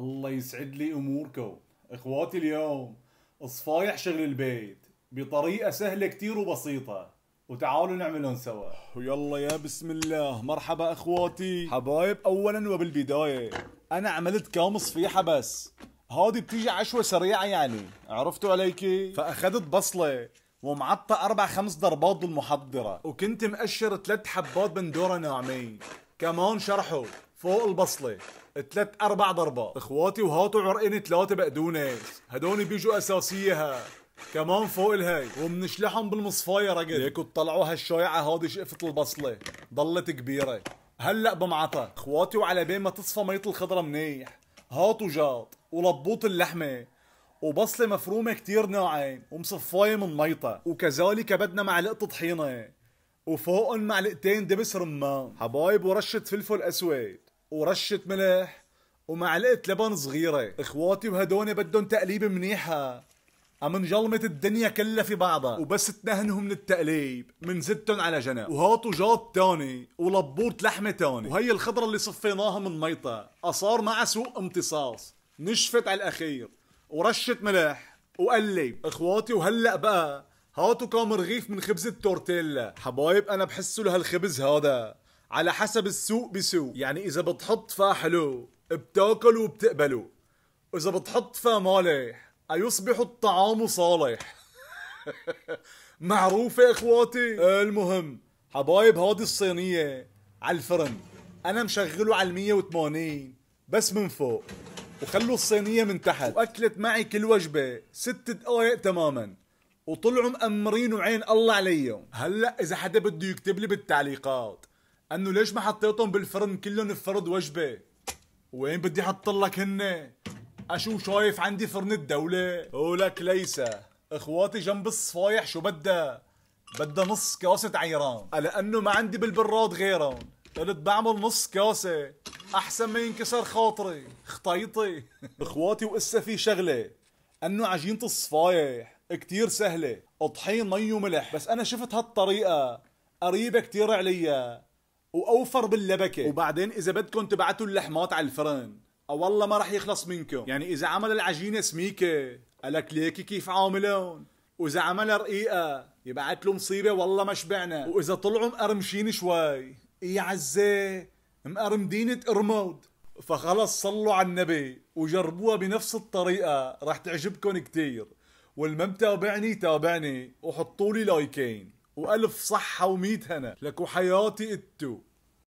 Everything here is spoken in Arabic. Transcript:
الله يسعد لي اموركم اخواتي اليوم صفايح شغل البيت بطريقه سهله كتير وبسيطه وتعالوا نعملهم سوا ويلا يا بسم الله مرحبا اخواتي حبايب اولا وبالبدايه انا عملت كام صفيحه بس هادي بتيجي عشوه سريعه يعني عرفتوا عليكي فاخذت بصله ومعطى اربع خمس ضربات بالمحضره وكنت مقشر ثلاث حبات بندوره ناعمين كمان شرحه فوق البصله ثلاث اربع ضربات اخواتي وهاتوا عرقين ثلاثه بقدونس هدول بيجوا اساسيه ها كمان فوق الهاي ومنشلحهم بالمصفاية رجل ليكوا تطلعوا هالشايعة هادي شقفة البصلة ضلت كبيرة هلأ بمعطى اخواتي وعلى بين ما تصفى مية الخضرة منيح هاتوا جاط ولبوط اللحمة وبصلة مفرومة كتير ناعم ومصفاية من ميطة وكذلك بدنا معلقة طحينة وفوقن معلقتين دبس رمان حبايب ورشة فلفل أسود ورشة ملح ومعلقة لبن صغيرة اخواتي وهدوني بدهم تقليب منيحة عم انجلمت الدنيا كلها في بعضها وبس تنهنهم من التقليب من زدتهم على جنب وهاتوا جاط تاني ولبوط لحمة تاني وهي الخضرة اللي صفيناها من ميطة أصار معها سوء امتصاص نشفت على الأخير ورشة ملح وقلب اخواتي وهلأ بقى هاتوا كام رغيف من خبز التورتيلا حبايب انا بحسه لهالخبز هذا على حسب السوق بسوق يعني اذا بتحط فا حلو بتاكل وبتقبله اذا بتحط فا مالح ايصبح الطعام صالح معروفة اخواتي المهم حبايب هادي الصينية على الفرن انا مشغله على 180 بس من فوق وخلوا الصينية من تحت واكلت معي كل وجبة ست دقايق تماما وطلعوا مأمرين وعين الله عليهم هلا اذا حدا بده يكتب لي بالتعليقات انه ليش ما حطيتهم بالفرن كلهم بفرد وجبه وين بدي احط لك هن اشو شايف عندي فرن الدولة ولك ليس اخواتي جنب الصفايح شو بدها بدها نص كاسة عيران لانه ما عندي بالبراد غيرهم قلت بعمل نص كاسة احسن ما ينكسر خاطري خطيطي اخواتي وقصة في شغلة انه عجينة الصفايح كتير سهلة طحين مي وملح بس انا شفت هالطريقة قريبة كتير عليا واوفر باللبكه وبعدين اذا بدكم تبعتوا اللحمات على الفرن او والله ما راح يخلص منكم يعني اذا عمل العجينه سميكه قالك ليكي كيف عاملون واذا عملها رقيقه يبعت له مصيبه والله ما شبعنا واذا طلعوا مقرمشين شوي يا عزه مقرمدين قرمود فخلص صلوا على النبي وجربوها بنفس الطريقه راح تعجبكم كتير والمم تابعني تابعني وحطولي لايكين وألف صحة وميت هنا لك وحياتي إتو